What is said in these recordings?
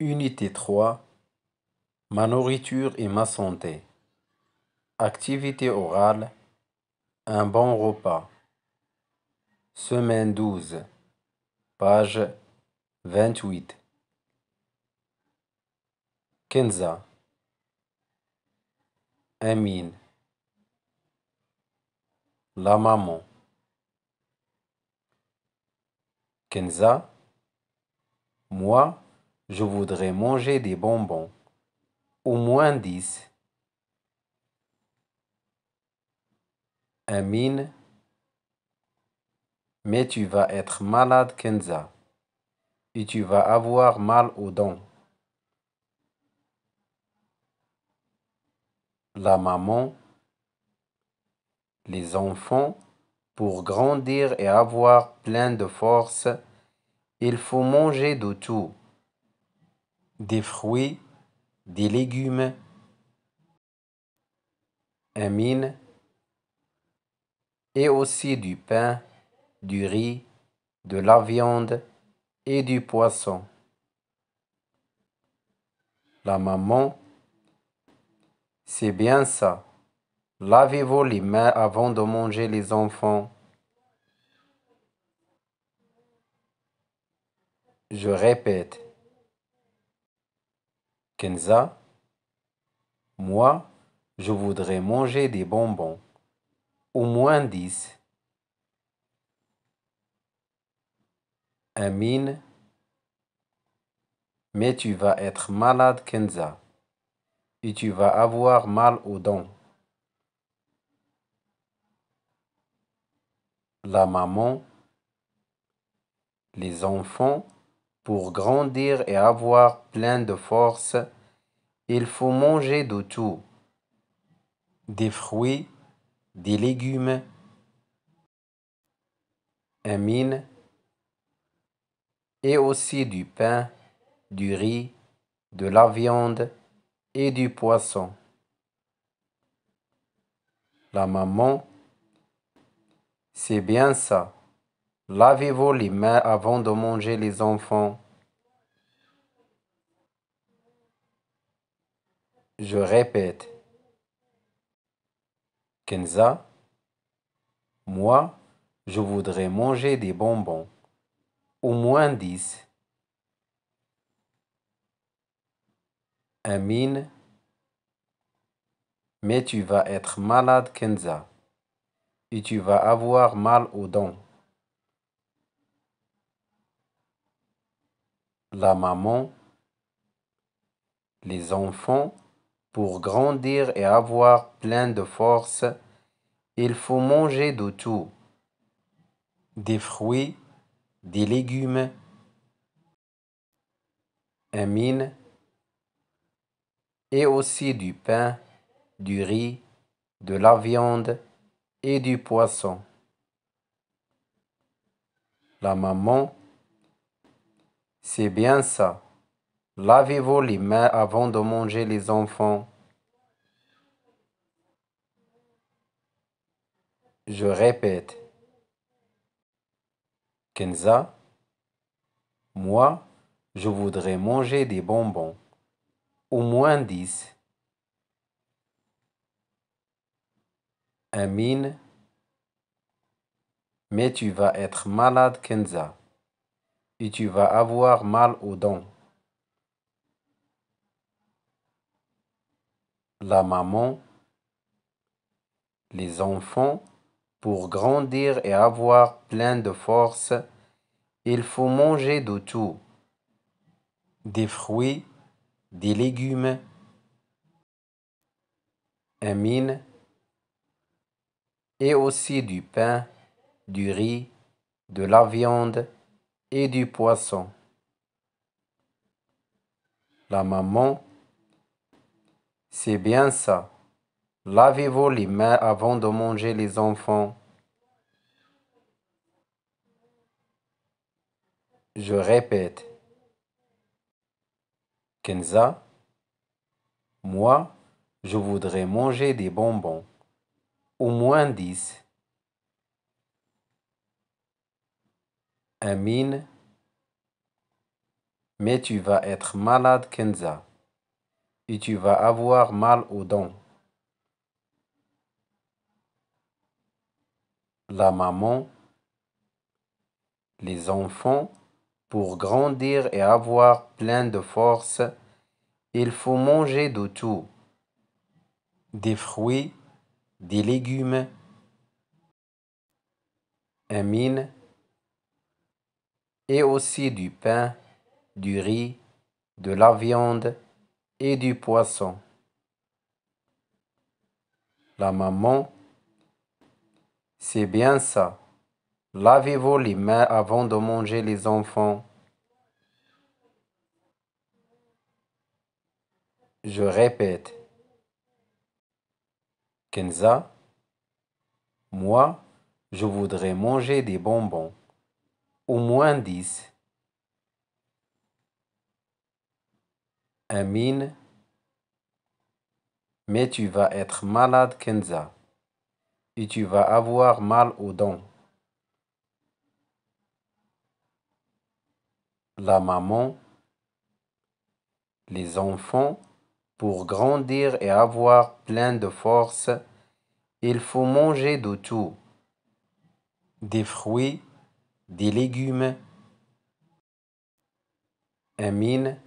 Unité 3 Ma nourriture et ma santé. Activité orale. Un bon repas. Semaine 12. Page 28. Kenza. Amine. La maman. Kenza. Moi. Je voudrais manger des bonbons. Au moins dix. Amine. Mais tu vas être malade, Kenza. Et tu vas avoir mal aux dents. La maman. Les enfants. Pour grandir et avoir plein de force, il faut manger de tout des fruits, des légumes. un mine, Et aussi du pain, du riz, de la viande et du poisson. La maman. C'est bien ça. Lavez-vous les mains avant de manger les enfants. Je répète. Kenza, moi, je voudrais manger des bonbons, au moins dix. Amine, mais tu vas être malade, Kenza, et tu vas avoir mal aux dents. La maman, les enfants, pour grandir et avoir plein de force, il faut manger de tout, des fruits, des légumes. un mine Et aussi du pain, du riz, de la viande et du poisson. La maman, c'est bien ça. Lavez-vous les mains avant de manger les enfants. Je répète. Kenza, moi, je voudrais manger des bonbons. Au moins dix. Amine, mais tu vas être malade, Kenza, et tu vas avoir mal aux dents. la maman, les enfants, pour grandir et avoir plein de force, il faut manger de tout, des fruits, des légumes. mine, et aussi du pain, du riz, de la viande et du poisson. La maman c'est bien ça. Lavez-vous les mains avant de manger les enfants. Je répète. Kenza, moi, je voudrais manger des bonbons. Au moins dix. Amine, mais tu vas être malade, Kenza et tu vas avoir mal aux dents. La maman, les enfants, pour grandir et avoir plein de force, il faut manger de tout, des fruits, des légumes. mine, et aussi du pain, du riz, de la viande, et du poisson. La maman, c'est bien ça. Lavez-vous les mains avant de manger les enfants. Je répète. Kenza, moi, je voudrais manger des bonbons, au moins dix. Amine, mais tu vas être malade, Kenza, et tu vas avoir mal aux dents. La maman, les enfants, pour grandir et avoir plein de force, il faut manger de tout, des fruits, des légumes. Amine, et aussi du pain, du riz, de la viande et du poisson. La maman, c'est bien ça. Lavez-vous les mains avant de manger les enfants. Je répète. Kenza, moi, je voudrais manger des bonbons au moins 10. Amine, mais tu vas être malade, Kenza, et tu vas avoir mal aux dents. La maman, les enfants, pour grandir et avoir plein de force, il faut manger de tout, des fruits, des légumes, un mine,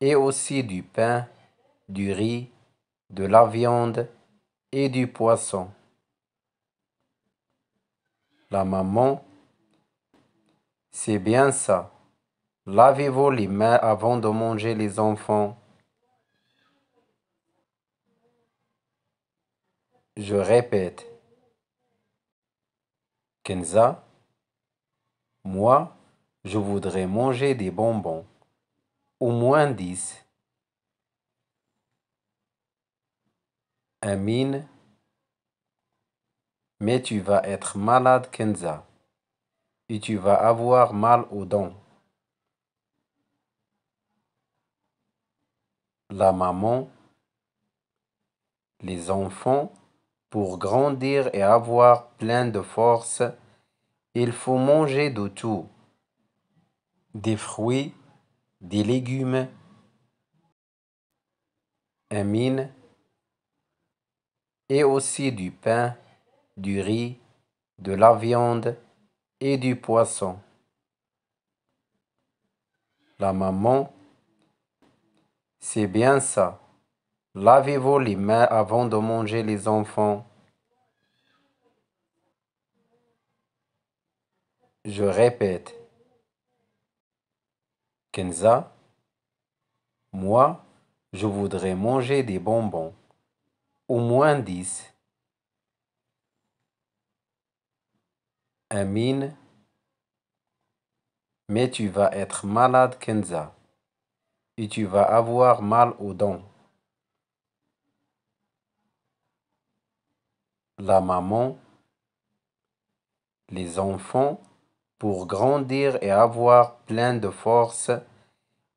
et aussi du pain, du riz, de la viande et du poisson. La maman, c'est bien ça. Lavez-vous les mains avant de manger les enfants. Je répète. Kenza, moi, je voudrais manger des bonbons, au moins dix. Amine, mais tu vas être malade, Kenza, et tu vas avoir mal aux dents. La maman, les enfants, pour grandir et avoir plein de force, il faut manger de tout. Des fruits, des légumes. un mine Et aussi du pain, du riz, de la viande et du poisson. La maman, c'est bien ça. Lavez-vous les mains avant de manger les enfants. Je répète. Kenza, moi, je voudrais manger des bonbons. Au moins dix. Amine, mais tu vas être malade, Kenza, et tu vas avoir mal aux dents. la maman, les enfants, pour grandir et avoir plein de force,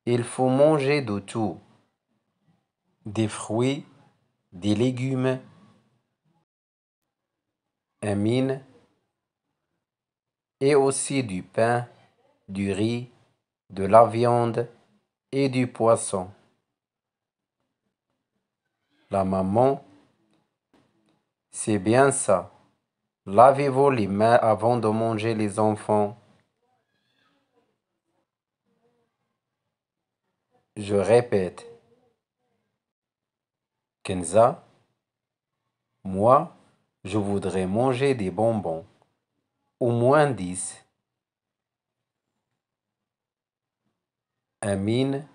il faut manger de tout, des fruits, des légumes. Amine, et aussi du pain, du riz, de la viande et du poisson. La maman c'est bien ça. Lavez-vous les mains avant de manger les enfants. Je répète. Kenza, moi, je voudrais manger des bonbons. Au moins dix. Amine,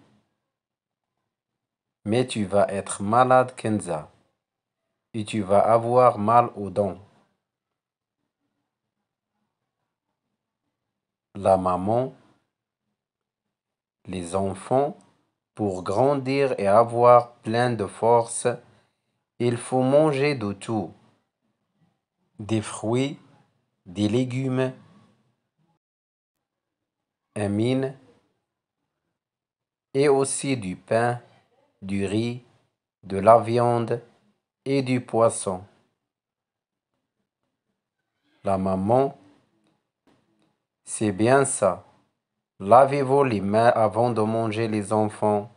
mais tu vas être malade, Kenza et tu vas avoir mal aux dents. La maman, les enfants, pour grandir et avoir plein de force, il faut manger de tout, des fruits, des légumes. mine et aussi du pain, du riz, de la viande, et du poisson. La maman, c'est bien ça. Lavez-vous les mains avant de manger les enfants.